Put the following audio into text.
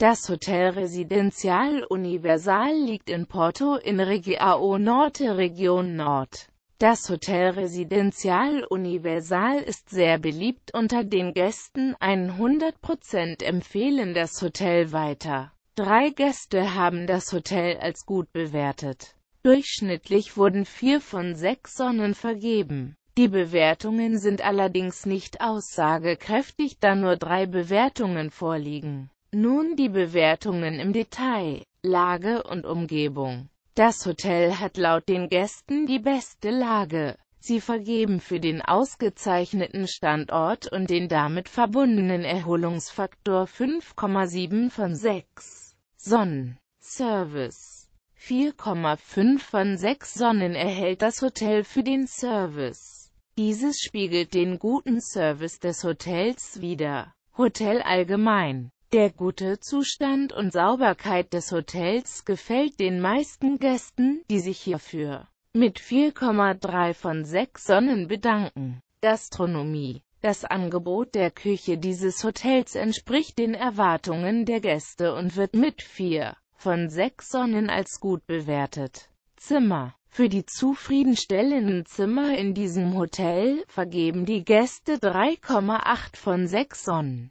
Das Hotel Residencial Universal liegt in Porto in Regiao Norte Region Nord. Das Hotel Residencial Universal ist sehr beliebt unter den Gästen, 100% empfehlen das Hotel weiter. Drei Gäste haben das Hotel als gut bewertet. Durchschnittlich wurden vier von sechs Sonnen vergeben. Die Bewertungen sind allerdings nicht aussagekräftig, da nur drei Bewertungen vorliegen. Nun die Bewertungen im Detail, Lage und Umgebung. Das Hotel hat laut den Gästen die beste Lage. Sie vergeben für den ausgezeichneten Standort und den damit verbundenen Erholungsfaktor 5,7 von 6 Sonnen. Service 4,5 von 6 Sonnen erhält das Hotel für den Service. Dieses spiegelt den guten Service des Hotels wider. Hotel allgemein der gute Zustand und Sauberkeit des Hotels gefällt den meisten Gästen, die sich hierfür mit 4,3 von 6 Sonnen bedanken. Gastronomie Das Angebot der Küche dieses Hotels entspricht den Erwartungen der Gäste und wird mit 4 von 6 Sonnen als gut bewertet. Zimmer für die zufriedenstellenden Zimmer in diesem Hotel vergeben die Gäste 3,8 von 6 Sonnen.